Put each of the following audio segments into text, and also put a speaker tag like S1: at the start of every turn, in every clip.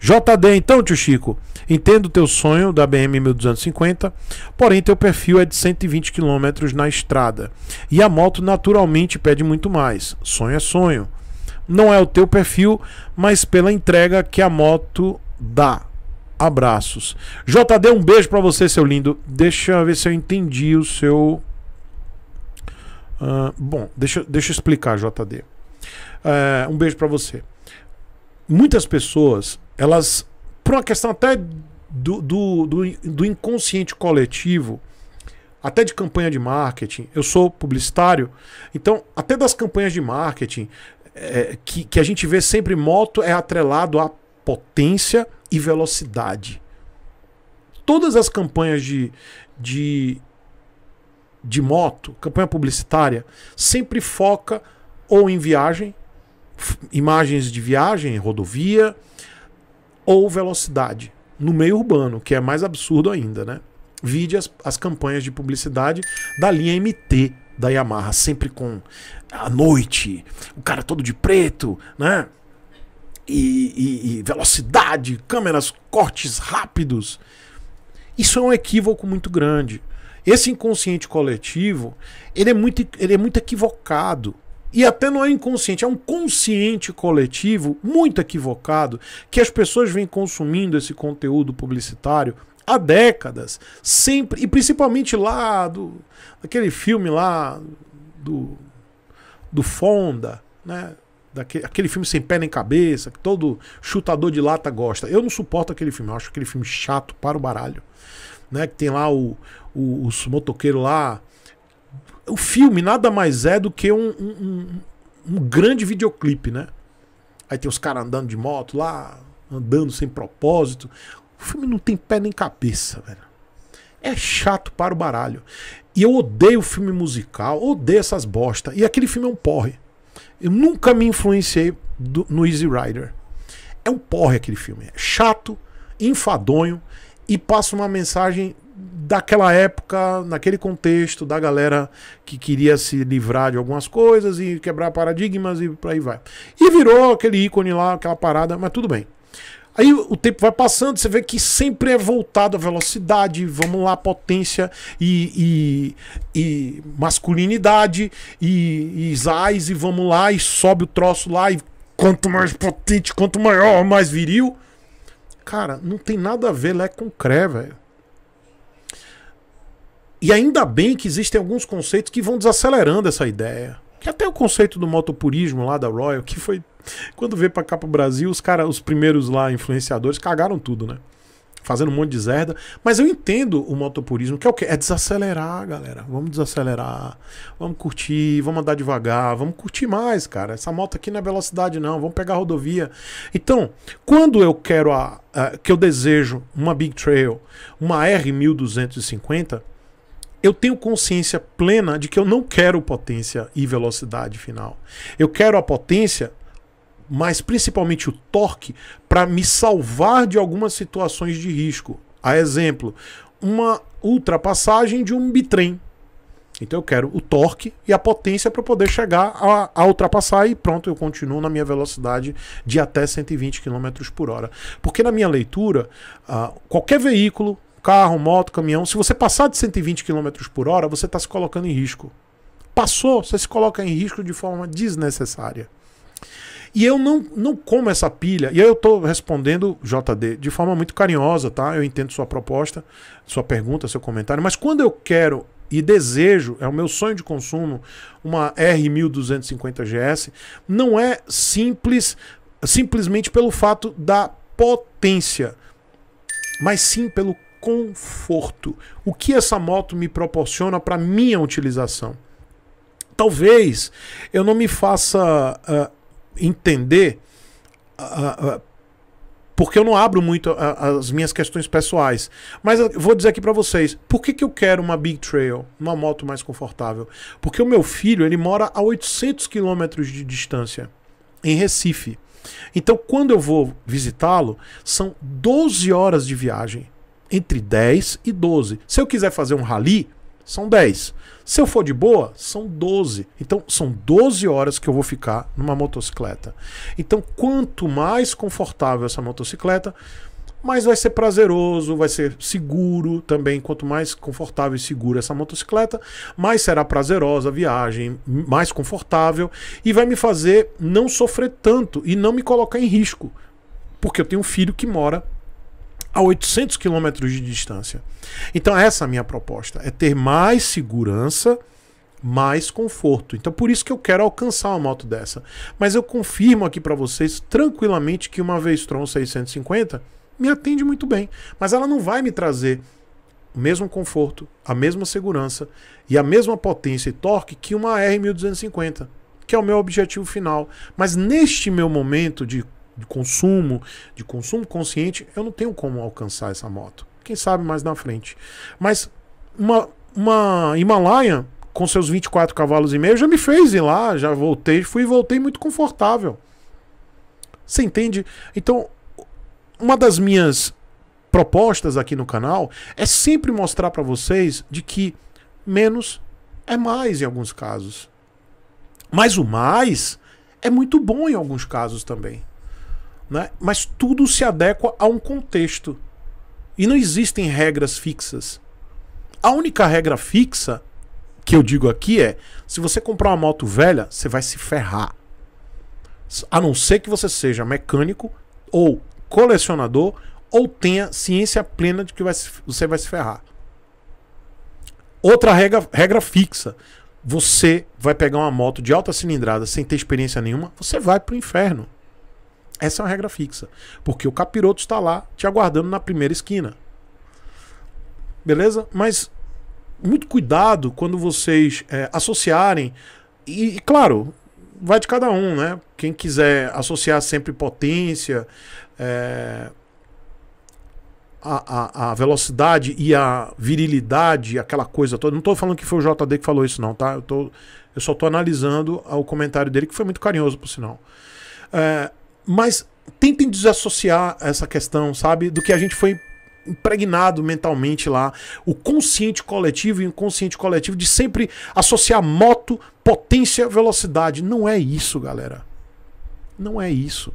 S1: JD, então, tio Chico, entendo o teu sonho da BM 1250, porém teu perfil é de 120 km na estrada. E a moto naturalmente pede muito mais. Sonho é sonho. Não é o teu perfil, mas pela entrega que a moto dá. Abraços. JD, um beijo para você, seu lindo. Deixa eu ver se eu entendi o seu. Uh, bom, deixa, deixa eu explicar, JD. Uh, eh, um beijo para você muitas pessoas, elas, por uma questão até do, do, do, do inconsciente coletivo, até de campanha de marketing, eu sou publicitário, então até das campanhas de marketing, é, que, que a gente vê sempre moto é atrelado a potência e velocidade. Todas as campanhas de, de, de moto, campanha publicitária, sempre foca ou em viagem imagens de viagem, rodovia ou velocidade no meio urbano, que é mais absurdo ainda, né? Vide as, as campanhas de publicidade da linha MT da Yamaha, sempre com a noite, o cara todo de preto, né? E, e, e velocidade, câmeras, cortes rápidos. Isso é um equívoco muito grande. Esse inconsciente coletivo, ele é muito, ele é muito equivocado e até não é inconsciente, é um consciente coletivo muito equivocado que as pessoas vêm consumindo esse conteúdo publicitário há décadas, sempre, e principalmente lá do aquele filme lá do do Fonda, né? Daquele, aquele filme sem pé nem cabeça, que todo chutador de lata gosta. Eu não suporto aquele filme, eu acho aquele filme chato para o baralho. Né? Que tem lá o, o, os motoqueiros lá o filme nada mais é do que um, um, um, grande videoclipe, né? Aí tem os caras andando de moto lá, andando sem propósito. O filme não tem pé nem cabeça, velho. É chato para o baralho. E eu odeio filme musical, odeio essas bosta. E aquele filme é um porre. Eu nunca me influenciei do, no Easy Rider. É um porre aquele filme. É chato, enfadonho e passa uma mensagem daquela época, naquele contexto, da galera que queria se livrar de algumas coisas e quebrar paradigmas e por aí vai. E virou aquele ícone lá, aquela parada, mas tudo bem. Aí o tempo vai passando, você vê que sempre é voltado à velocidade, vamos lá, potência e, e, e masculinidade, e, e zais, e vamos lá, e sobe o troço lá, e quanto mais potente, quanto maior, mais viril. Cara, não tem nada a ver lá é com Cré, velho. E ainda bem que existem alguns conceitos que vão desacelerando essa ideia. Que até o conceito do motopurismo lá da Royal, que foi. Quando veio para cá pro Brasil, os cara, os primeiros lá influenciadores cagaram tudo, né? Fazendo um monte de zerda. Mas eu entendo o motopurismo, que é o quê? É desacelerar, galera. Vamos desacelerar. Vamos curtir, vamos andar devagar, vamos curtir mais, cara. Essa moto aqui não é velocidade, não. Vamos pegar a rodovia. Então, quando eu quero a, a que eu desejo uma Big Trail, uma R1250, eu tenho consciência plena de que eu não quero potência e velocidade final. Eu quero a potência, mas principalmente o torque, para me salvar de algumas situações de risco. A exemplo, uma ultrapassagem de um bitrem. Então eu quero o torque e a potência para poder chegar a, a, ultrapassar e pronto, eu continuo na minha velocidade de até 120 km por hora. Porque na minha leitura, uh, qualquer veículo carro, moto, caminhão, se você passar de 120 km por hora, você está se colocando em risco. Passou, você se coloca em risco de forma desnecessária. E eu não, não como essa pilha. E aí eu estou respondendo, JD, de forma muito carinhosa, tá? Eu entendo sua proposta, sua pergunta, seu comentário. Mas quando eu quero e desejo, é o meu sonho de consumo, uma R1250GS, não é simples, simplesmente pelo fato da potência, mas sim pelo conforto. O que essa moto me proporciona para minha utilização? Talvez eu não me faça uh, entender uh, uh, porque eu não abro muito as minhas questões pessoais. Mas eu vou dizer aqui para vocês, por que, que eu quero uma Big Trail, uma moto mais confortável? Porque o meu filho, ele mora a 800 quilômetros de distância, em Recife. Então, quando eu vou visitá-lo, são 12 horas de viagem entre 10 e 12. Se eu quiser fazer um rally, são 10. Se eu for de boa, são 12. Então, são 12 horas que eu vou ficar numa motocicleta. Então, quanto mais confortável essa motocicleta, mais vai ser prazeroso, vai ser seguro também. Quanto mais confortável e segura essa motocicleta, mais será prazerosa a viagem, mais confortável e vai me fazer não sofrer tanto e não me colocar em risco, porque eu tenho um filho que mora a 800 quilômetros de distância. Então, essa é a minha proposta: é ter mais segurança, mais conforto. Então, por isso que eu quero alcançar uma moto dessa. Mas eu confirmo aqui para vocês tranquilamente que uma Vestron 650 me atende muito bem, mas ela não vai me trazer o mesmo conforto, a mesma segurança e a mesma potência e torque que uma R1250, que é o meu objetivo final. Mas neste meu momento de de consumo, de consumo consciente, eu não tenho como alcançar essa moto. Quem sabe mais na frente. Mas uma, uma Himalaia com seus 24 cavalos e meio já me fez ir lá, já voltei, fui e voltei muito confortável. Você entende? Então, uma das minhas propostas aqui no canal é sempre mostrar para vocês de que menos é mais em alguns casos. Mas o mais é muito bom em alguns casos também. Né? Mas tudo se adequa a um contexto. E não existem regras fixas. A única regra fixa que eu digo aqui é: se você comprar uma moto velha, você vai se ferrar. A não ser que você seja mecânico ou colecionador ou tenha ciência plena de que vai se, você vai se ferrar. Outra regra, regra fixa: você vai pegar uma moto de alta cilindrada sem ter experiência nenhuma, você vai para o inferno. Essa é uma regra fixa. Porque o capiroto está lá te aguardando na primeira esquina. Beleza? Mas muito cuidado quando vocês é, associarem. E, e, claro, vai de cada um, né? Quem quiser associar sempre potência, é, a, a, a, velocidade e a virilidade, aquela coisa toda. Não estou falando que foi o JD que falou isso, não, tá? Eu, tô, eu só estou analisando o comentário dele, que foi muito carinhoso, por sinal. É, mas tentem desassociar essa questão, sabe? Do que a gente foi impregnado mentalmente lá, o consciente coletivo e o inconsciente coletivo de sempre associar moto, potência, velocidade. Não é isso, galera. Não é isso.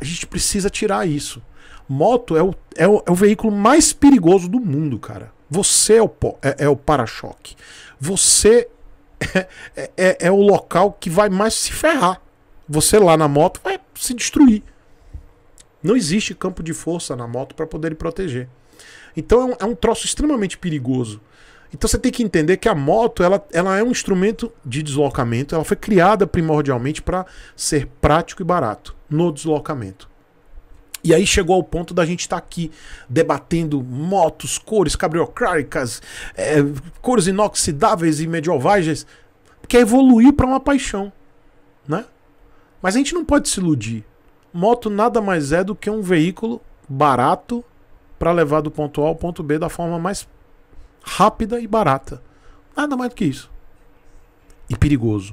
S1: A gente precisa tirar isso. Moto é o, é o, é o veículo mais perigoso do mundo, cara. Você é o, é, é o para-choque. Você é, é, é o local que vai mais se ferrar. Você lá na moto vai se destruir. Não existe campo de força na moto para poder proteger. Então é um, é um, troço extremamente perigoso. Então você tem que entender que a moto ela, ela é um instrumento de deslocamento. Ela foi criada primordialmente para ser prático e barato no deslocamento. E aí chegou ao ponto da gente estar tá aqui debatendo motos, cores cabriocráticas, é, cores inoxidáveis e medievais, que é evoluir para uma paixão. Né? Mas a gente não pode se iludir. Moto nada mais é do que um veículo barato para levar do ponto A ao ponto B da forma mais rápida e barata. Nada mais do que isso. E perigoso.